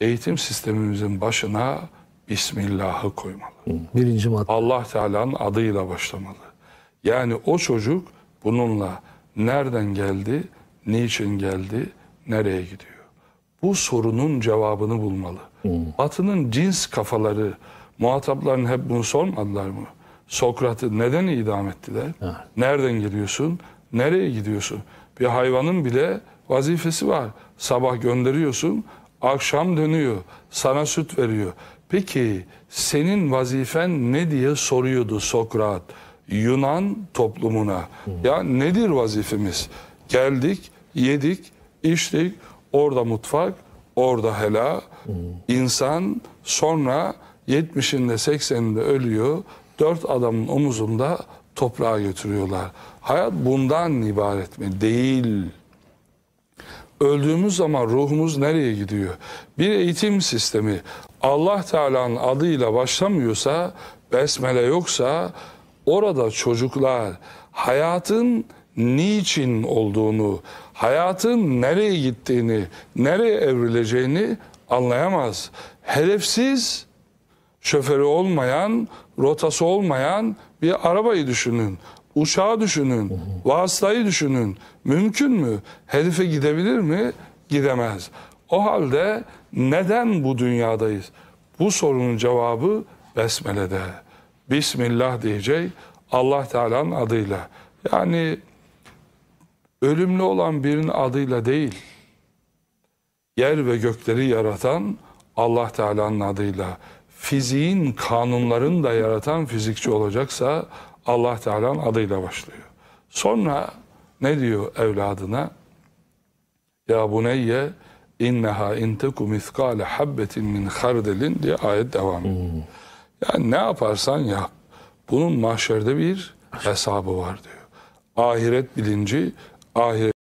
eğitim sistemimizin başına Bismillah'ı koymalı. Birinci madde. Allah Teala'nın adıyla başlamalı. Yani o çocuk bununla nereden geldi, niçin geldi, nereye gidiyor? Bu sorunun cevabını bulmalı. Hmm. Batı'nın cins kafaları, muhatapların hep bunu sormadılar mı? Sokrat'ı neden idam ettiler? Evet. Nereden geliyorsun? Nereye gidiyorsun? Bir hayvanın bile vazifesi var. Sabah gönderiyorsun, Akşam dönüyor, sana süt veriyor. Peki senin vazifen ne diye soruyordu Sokrat Yunan toplumuna. Ya nedir vazifemiz? Geldik, yedik, içtik, orada mutfak, orada hela. İnsan sonra 70'inde 80'inde ölüyor. Dört adamın omuzunda toprağa götürüyorlar. Hayat bundan ibaret mi? Değil öldüğümüz zaman ruhumuz nereye gidiyor? Bir eğitim sistemi Allah Teala'nın adıyla başlamıyorsa, besmele yoksa orada çocuklar hayatın niçin olduğunu, hayatın nereye gittiğini, nereye evrileceğini anlayamaz. Hedefsiz, şoförü olmayan, rotası olmayan bir arabayı düşünün. Uçağı düşünün, vasıtayı düşünün. Mümkün mü? Herife gidebilir mi? Gidemez. O halde neden bu dünyadayız? Bu sorunun cevabı Besmele'de. Bismillah diyecek Allah Teala'nın adıyla. Yani ölümlü olan birinin adıyla değil, yer ve gökleri yaratan Allah Teala'nın adıyla, fiziğin kanunlarını da yaratan fizikçi olacaksa Allah Teala'nın adıyla başlıyor. Sonra ne diyor evladına? Ya buneyye inneha inteku miskale habbetin min hardelin diye ayet devam ediyor. Hmm. Yani ne yaparsan yap. Bunun mahşerde bir hesabı var diyor. Ahiret bilinci, ahiret